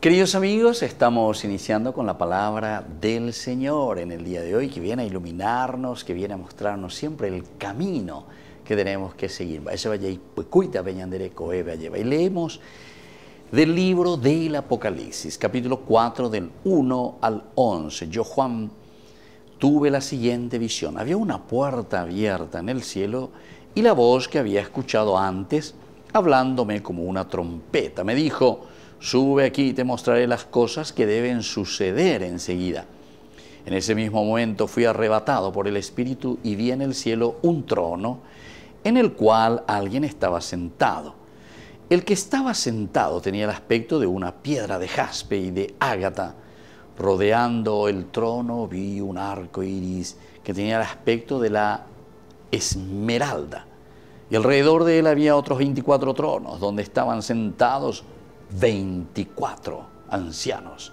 Queridos amigos, estamos iniciando con la palabra del Señor en el día de hoy, que viene a iluminarnos, que viene a mostrarnos siempre el camino que tenemos que seguir. Pues, y leemos del libro del Apocalipsis, capítulo 4, del 1 al 11. Yo, Juan, tuve la siguiente visión. Había una puerta abierta en el cielo y la voz que había escuchado antes, hablándome como una trompeta, me dijo, sube aquí y te mostraré las cosas que deben suceder enseguida. En ese mismo momento fui arrebatado por el Espíritu y vi en el cielo un trono en el cual alguien estaba sentado. El que estaba sentado tenía el aspecto de una piedra de jaspe y de ágata. Rodeando el trono vi un arco iris que tenía el aspecto de la esmeralda. Y alrededor de él había otros 24 tronos donde estaban sentados 24 ancianos,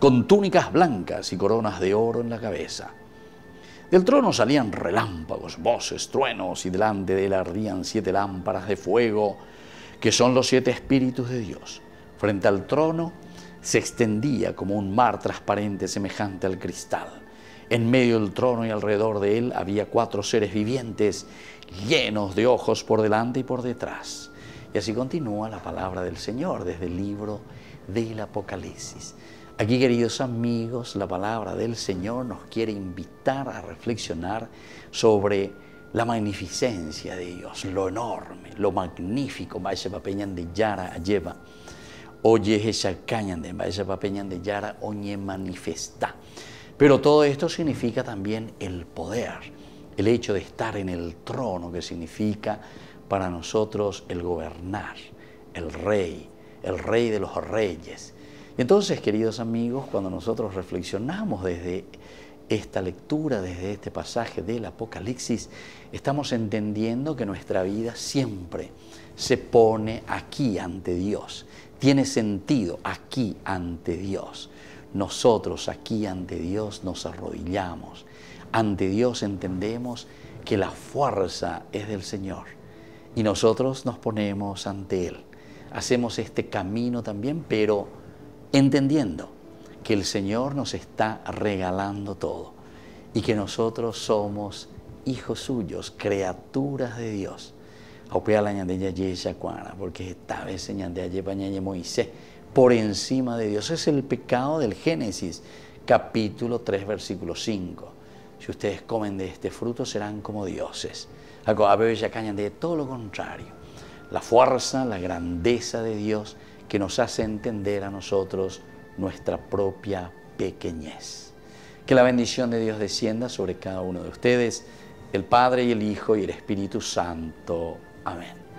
con túnicas blancas y coronas de oro en la cabeza. Del trono salían relámpagos, voces, truenos, y delante de él ardían siete lámparas de fuego, que son los siete espíritus de Dios. Frente al trono se extendía como un mar transparente semejante al cristal. En medio del trono y alrededor de él había cuatro seres vivientes llenos de ojos por delante y por detrás y así continúa la palabra del Señor desde el libro del Apocalipsis. Aquí, queridos amigos, la palabra del Señor nos quiere invitar a reflexionar sobre la magnificencia de Dios, lo enorme, lo magnífico, Maese de Yara lleva, Oye, Cañan de Maese de Yara, Oñe Manifesta. Pero todo esto significa también el poder, el hecho de estar en el trono, que significa para nosotros el gobernar, el rey, el rey de los reyes. Y entonces, queridos amigos, cuando nosotros reflexionamos desde esta lectura, desde este pasaje del Apocalipsis, estamos entendiendo que nuestra vida siempre se pone aquí ante Dios, tiene sentido aquí ante Dios. Nosotros aquí ante Dios nos arrodillamos, ante Dios entendemos que la fuerza es del Señor y nosotros nos ponemos ante Él. Hacemos este camino también, pero entendiendo que el Señor nos está regalando todo y que nosotros somos hijos suyos, criaturas de Dios. Porque esta vez Moisés, por encima de Dios. Es el pecado del Génesis, capítulo 3, versículo 5. Si ustedes comen de este fruto, serán como dioses. A cañan de todo lo contrario. La fuerza, la grandeza de Dios que nos hace entender a nosotros nuestra propia pequeñez. Que la bendición de Dios descienda sobre cada uno de ustedes, el Padre y el Hijo y el Espíritu Santo. Amén.